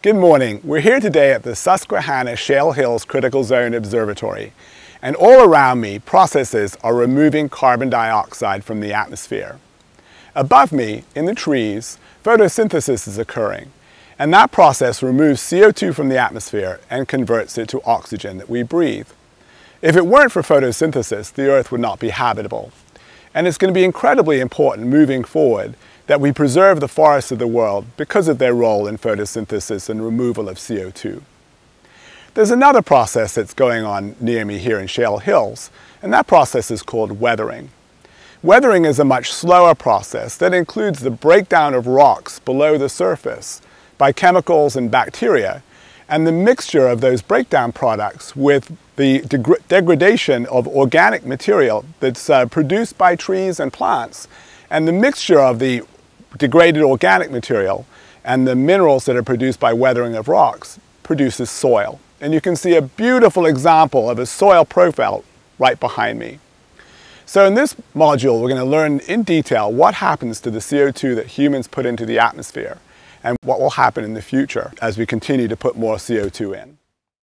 Good morning. We're here today at the Susquehanna Shale Hills Critical Zone Observatory. And all around me, processes are removing carbon dioxide from the atmosphere. Above me, in the trees, photosynthesis is occurring. And that process removes CO2 from the atmosphere and converts it to oxygen that we breathe. If it weren't for photosynthesis, the Earth would not be habitable. And it's going to be incredibly important moving forward that we preserve the forests of the world because of their role in photosynthesis and removal of CO2. There's another process that's going on near me here in Shale Hills, and that process is called weathering. Weathering is a much slower process that includes the breakdown of rocks below the surface by chemicals and bacteria, and the mixture of those breakdown products with the degradation of organic material that's uh, produced by trees and plants, and the mixture of the degraded organic material and the minerals that are produced by weathering of rocks produces soil. And you can see a beautiful example of a soil profile right behind me. So in this module, we're going to learn in detail what happens to the CO2 that humans put into the atmosphere and what will happen in the future as we continue to put more CO2 in.